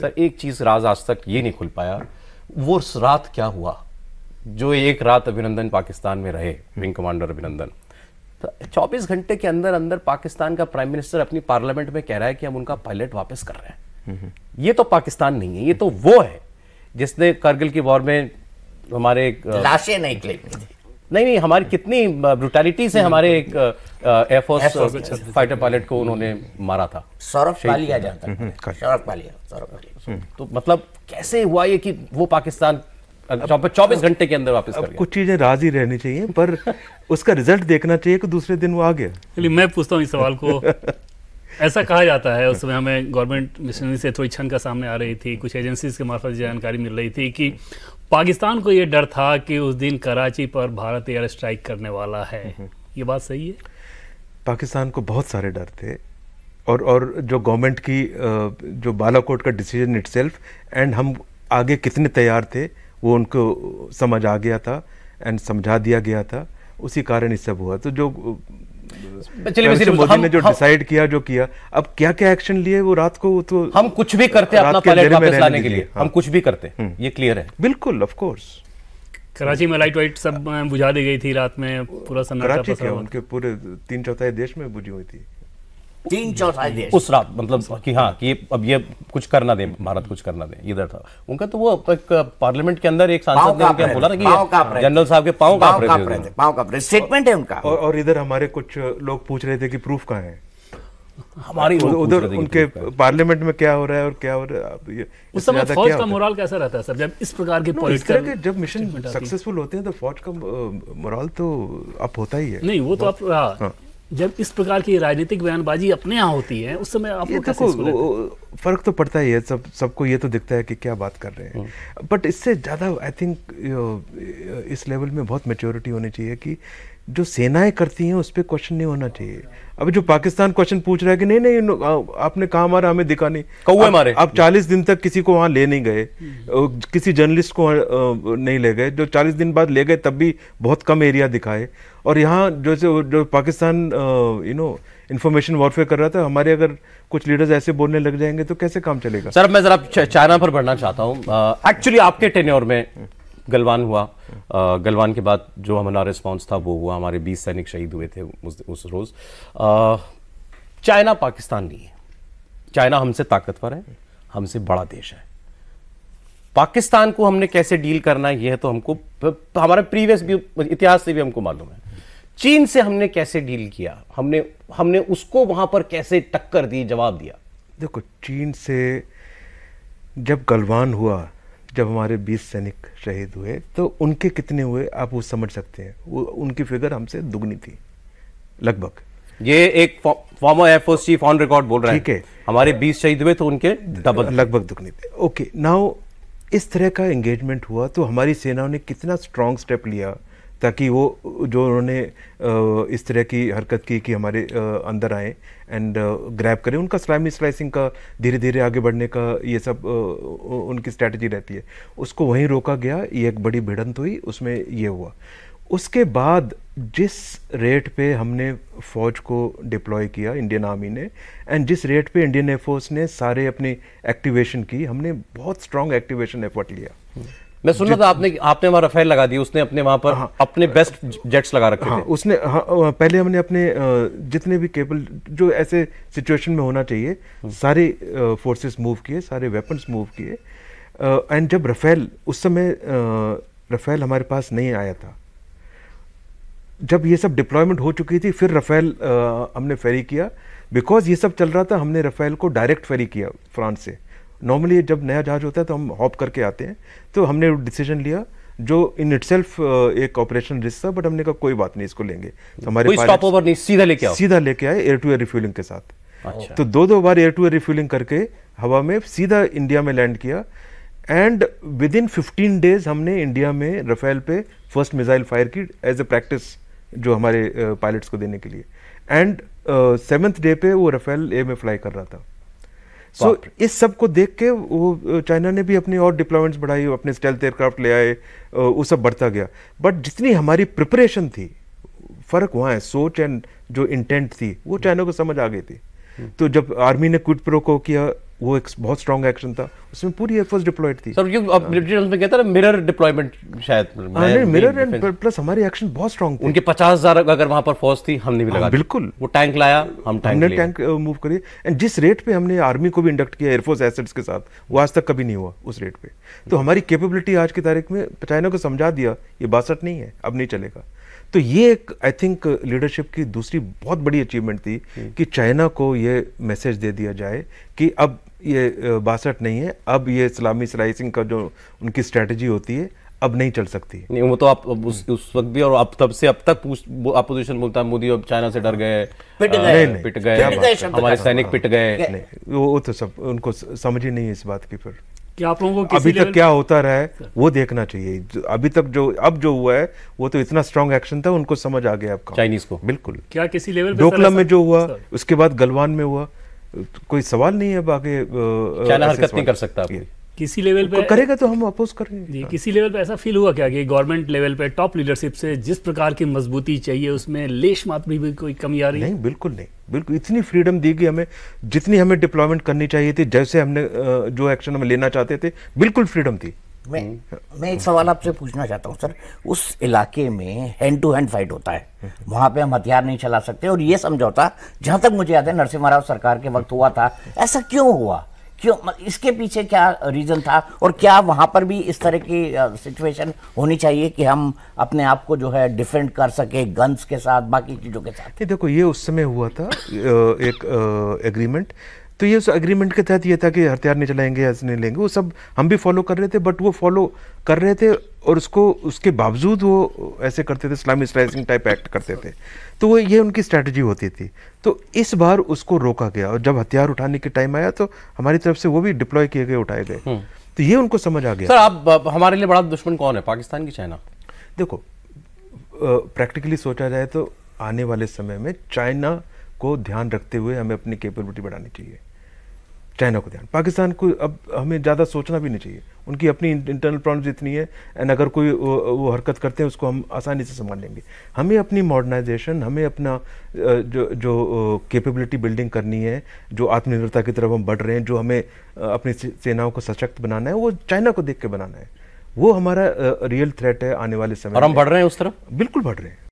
Sir तो एक चीज़ राज आज तक ये नहीं खुल पाया वो रात क्या हुआ जो एक रात अभिनंदन पाकिस्तान में रहे हम्म। विंग कमांडर अभिनंदन तो चौबीस घंटे के अंदर अंदर पाकिस्तान का प्राइम मिनिस्टर अपनी पार्लियामेंट में कह रहा है कि हम उनका पायलट वापस कर रहे हैं हम्म। ये तो पाकिस्तान नहीं है ये तो वो है जिसने करगिल की वॉर में हमारे लाशें नहीं निकली नहीं नहीं हमारी कितनी ब्रुटैलिटी से हमारे एक एयरफोर्स फाइटर पायलट को उन्होंने मारा था सौरभ पालिया जानता हम्म, हम्म, सौरभ पालिया सौरभ पालिया हम्म। तो मतलब कैसे हुआ ये कि वो पाकिस्तान चौबीस घंटे के अंदर वापस कर कुछ चीजें राजी रहनी चाहिए पर उसका रिजल्ट देखना चाहिए कि दूसरे दिन वो आ गया चलिए मैं पूछता हूँ इस सवाल को ऐसा कहा जाता है उस समय हमें गवर्नमेंट मिशनरी से थोड़ी छनका सामने आ रही थी कुछ एजेंसीज के मार्फत जानकारी मिल रही थी कि पाकिस्तान को ये डर था कि उस दिन कराची पर भारत एयर स्ट्राइक करने वाला है हम्म, हम्म। ये बात सही है पाकिस्तान को बहुत सारे डर थे और और जो गवर्नमेंट की जो बालाकोट का डिसीजन इट एंड हम आगे कितने तैयार थे वो उनको समझ आ गया था एंड समझा दिया गया था उसी कारण ये सब हुआ तो जो तो चलिए तो मोदी ने जो डिसाइड किया जो किया अब क्या क्या एक्शन लिए वो रात को तो हम कुछ भी करते हैं अपना पायलट वापस लाने के लिए हम हाँ। कुछ भी करते हैं हम्म। ये क्लियर है बिल्कुल ऑफ कोर्स कराची में लाइट वाइट सब बुझा दी गई थी रात में पूरा सन्नाटा कराची क्या उनके पूरे तीन चौथाई देश में बुझी हुई थी तीन चौथाई देश उस रात मतलब कि हाँ कि अब ये कुछ करना दे भारत कुछ करना दे इधर था उनका तो वो एक पार्लियामेंट के अंदर एक सांसद ने क्या बोला ना कि जनरल साहब के पांव का प्रेस पांव का प्रेस स्टेटमेंट है उनका और इधर हमारे कुछ लोग पूछ रहे थे कि प्रूफ कहाँ है हमारी उधर उनके पार्लियामेंट में क्या हो रहा है और क्या हो रहा है ये उस समय फौज का मोरल कैसा रहता है सर जब इस प्रकार के पॉलिटिकल के जब मिशन सक्सेसफुल होते हैं तो फौज का मोरल तो अप होता ही है नहीं वो तो अप जब इस प्रकार की राजनीतिक बयानबाजी अपने यहाँ होती है उस समय आप देखो फर्क तो पड़ता ही है सब सबको ये तो दिखता है कि क्या बात कर रहे हैं हम्म। बट इससे ज़्यादा आई थिंक इस लेवल में बहुत मेच्योरिटी होनी चाहिए कि जो सेनाएं करती हैं उस पर क्वेश्चन नहीं होना चाहिए अभी जो पाकिस्तान क्वेश्चन पूछ रहा है कि नहीं नहीं आपने कहा मारा हमें दिखा नहीं कौए मारे आप 40 दिन तक किसी को वहाँ ले नहीं गए हम्म। किसी जर्नलिस्ट को नहीं ले गए जो 40 दिन बाद ले गए तब भी बहुत कम एरिया दिखाए और यहाँ जो जो Pakistan you know information warfare कर रहा था हमारे अगर कुछ लीडर्स ऐसे बोलने लग जाएंगे तो कैसे काम चलेगा सर मैं जरा चाइना पर बढ़ना चाहता हूँ एक्चुअली आपके टेन्योर में गलवान हुआ गलवान के बाद जो हमारा रिस्पॉन्स था वो हुआ हमारे बीस सैनिक शहीद हुए थे उस, उस रोज़ चाइना पाकिस्तान नहीं है चाइना हमसे ताकतवर है हमसे बड़ा देश है पाकिस्तान को हमने कैसे डील करना है यह तो हमको हमारे प्रीवियस भी इतिहास से भी हमको मालूम है चीन से हमने कैसे डील किया हमने हमने उसको वहां पर कैसे टक्कर दी जवाब दिया देखो चीन से जब गलवान हुआ जब हमारे 20 सैनिक शहीद हुए तो उनके कितने हुए आप वो समझ सकते हैं वो उनकी फिगर हमसे दुगनी थी लगभग ये एक former air force chief on record बोल रहा है ठीक है हमारे 20 शहीद हुए तो उनके डबल लगभग दुगनी थे ओके नाउ इस तरह का एंगेजमेंट हुआ तो हमारी सेना ने कितना स्ट्रांग स्टेप लिया ताकि वो जो उन्होंने इस तरह की हरकत की कि हमारे अंदर आए एंड ग्रैब करें उनका स्लाइमी स्लाइसिंग का धीरे धीरे आगे बढ़ने का ये सब उनकी स्ट्रैटेजी रहती है उसको वहीं रोका गया ये एक बड़ी भिड़ंत हुई उसमें ये हुआ उसके बाद जिस रेट पे हमने फ़ौज को डिप्लॉय किया इंडियन आर्मी ने एंड जिस रेट पे इंडियन एयरफोर्स ने सारे अपनी एक्टिवेशन की हमने बहुत स्ट्रॉन्ग एक्टिवेशन एफर्ट लिया मैं सुन रहा था आपने आपने वहाँ रफेल लगा दी उसने अपने वहाँ पर हाँ, अपने बेस्ट जेट्स लगा रखे हाँ, थे उसने हाँ, पहले हमने अपने जितने भी केबल जो ऐसे सिचुएशन में होना चाहिए हम्म। सारे फोर्सेस मूव किए सारे वेपन्स मूव किए एंड जब रफेल उस समय रफेल हमारे पास नहीं आया था जब ये सब डिप्लॉयमेंट हो चुकी थी फिर रफेल हमने फेरी किया बिकॉज ये सब चल रहा था हमने रफेल को डायरेक्ट फेरी किया फ्रांस से नॉर्मली जब नया जहाज होता है तो हम हॉप करके आते हैं तो हमने डिसीजन लिया जो इन इटसेल्फ एक ऑपरेशन रिस्क था बट हमने कहा कोई बात नहीं इसको लेंगे तो हमारे स्टॉप ओवर नहीं सीधा लेके सीधा लेके आए एयर टू एयर रिफ्यूलिंग के साथ अच्छा। तो दो दो बार एयर टू एयर रिफ्यूलिंग करके हवा में सीधा इंडिया में लैंड किया and with in fifteen days हमने इंडिया में रफेल पे फर्स्ट मिसाइल फायर की एज ए प्रैक्टिस जो हमारे पायलट्स को देने के लिए एंड सेवेंथ डे पे वो रफेल ए में फ्लाई कर रहा था सो इस सब को देख के वो चाइना ने भी अपनी और डिप्लॉयमेंट्स बढ़ाई अपने स्टेल्थ एयरक्राफ्ट ले आए वो सब बढ़ता गया बट जितनी हमारी प्रिपरेशन थी फ़र्क वहाँ है सोच एंड जो इंटेंट थी वो हम्म। चाइना को समझ आ गई थी हम्म। तो जब आर्मी ने प्रो को किया वो एक बहुत स्ट्रॉन्ग एक्शन था उसमें पूरी एयरफोर्स डिप्लॉयड थी सर में कहता मिरर डिप्लॉयमेंट शायद मिरर एंड प्लस हमारी एक्शन बहुत स्ट्रॉन्ग थी उनके पचास हजार अगर वहां पर फौज थी हमने भी हाँ, लगा बिल्कुल वो टैंक लाया हम टैंक हमने टैंक मूव करिए एंड जिस रेट पे हमने आर्मी को भी इंडक्ट किया एयरफोर्स एसेट्स के साथ वो आज तक कभी नहीं हुआ उस रेट पे तो हमारी कैपेबिलिटी आज की तारीख में चाइना को समझा दिया ये बासठ नहीं है अब नहीं चलेगा तो ये एक आई थिंक लीडरशिप की दूसरी बहुत बड़ी अचीवमेंट थी हम्म। कि चाइना को ये मैसेज दे दिया जाए कि अब ये बासठ नहीं है अब ये इस्लामी स्लाइसिंग का जो उनकी स्ट्रेटजी होती है अब नहीं चल सकती नहीं वो तो आप उस, उस वक्त भी और आप तब से अब तक अपोजिशन बोलता है मोदी अब चाइना से डर गए पिट गए पिट गए हमारे सैनिक पिट गए वो तो सब उनको समझ ही नहीं है इस बात की फिर कि आप लोगों को अभी तक क्या होता रहा है वो देखना चाहिए अभी तक जो अब जो हुआ है वो तो इतना स्ट्रांग एक्शन था उनको समझ आ गया आपका चाइनीज को बिल्कुल क्या किसी लेवल डोकला में जो हुआ उसके बाद गलवान में हुआ तो कोई सवाल नहीं है अब आगे हरकत नहीं कर सकता किसी लेवल पे करेगा तो हम अपोज करेंगे जी किसी लेवल पे ऐसा फील हुआ क्या कि गवर्नमेंट लेवल पे टॉप लीडरशिप से जिस प्रकार की मजबूती चाहिए उसमें लेश मात्र भी, कोई कमी आ रही नहीं बिल्कुल नहीं बिल्कुल इतनी फ्रीडम दी गई हमें जितनी हमें डिप्लॉयमेंट करनी चाहिए थी जैसे हमने जो एक्शन हम लेना चाहते थे बिल्कुल फ्रीडम थी मैं मैं एक सवाल आपसे पूछना चाहता हूँ सर उस इलाके में हैंड टू हैंड फाइट होता है वहाँ पे हम हथियार नहीं चला सकते और ये समझौता जहाँ तक मुझे याद है नरसिम्हा राव सरकार के वक्त हुआ था ऐसा क्यों हुआ क्यों इसके पीछे क्या रीज़न था और क्या वहां पर भी इस तरह की सिचुएशन होनी चाहिए कि हम अपने आप को जो है डिफेंड कर सके गन्स के साथ बाकी चीज़ों के साथ देखो ये उस समय हुआ था एक एग्रीमेंट तो ये उस एग्रीमेंट के तहत ये था कि हथियार नहीं चलाएंगे ऐसे नहीं लेंगे वो सब हम भी फॉलो कर रहे थे बट वो फॉलो कर रहे थे और उसको उसके बावजूद वो ऐसे करते थे इस्लामी स्लाइसिंग टाइप एक्ट करते थे तो वो ये उनकी स्ट्रैटेजी होती थी तो इस बार उसको रोका गया और जब हथियार उठाने के टाइम आया तो हमारी तरफ से वो भी डिप्लॉय किए गए उठाए गए हम्म। तो ये उनको समझ आ गया सर आप हमारे लिए बड़ा दुश्मन कौन है पाकिस्तान की चाइना देखो प्रैक्टिकली सोचा जाए तो आने वाले समय में चाइना को ध्यान रखते हुए हमें अपनी कैपेबिलिटी बढ़ानी चाहिए चाइना को ध्यान पाकिस्तान को अब हमें ज़्यादा सोचना भी नहीं चाहिए उनकी अपनी इंटरनल प्रॉब्लम जितनी है एंड अगर कोई वो, वो हरकत करते हैं उसको हम आसानी से संभाल लेंगे हमें अपनी मॉडर्नाइजेशन हमें अपना जो जो कैपेबिलिटी बिल्डिंग करनी है जो आत्मनिर्भरता की तरफ हम बढ़ रहे हैं जो हमें अपनी सेनाओं को सशक्त बनाना है वो चाइना को देख के बनाना है वो हमारा रियल थ्रेट है आने वाले समय और हम बढ़ रहे हैं उस तरफ बिल्कुल बढ़ रहे हैं